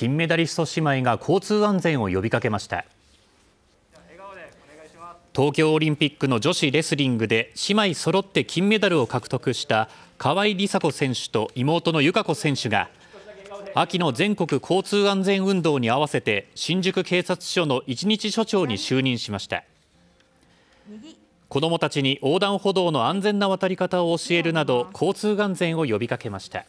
金メダリスト姉妹が交通安全を呼びかけました東京オリンピックの女子レスリングで姉妹揃って金メダルを獲得した河合梨紗子選手と妹の友香子選手が秋の全国交通安全運動に合わせて新宿警察署の一日署長に就任しました子どもたちに横断歩道の安全な渡り方を教えるなど交通安全を呼びかけました。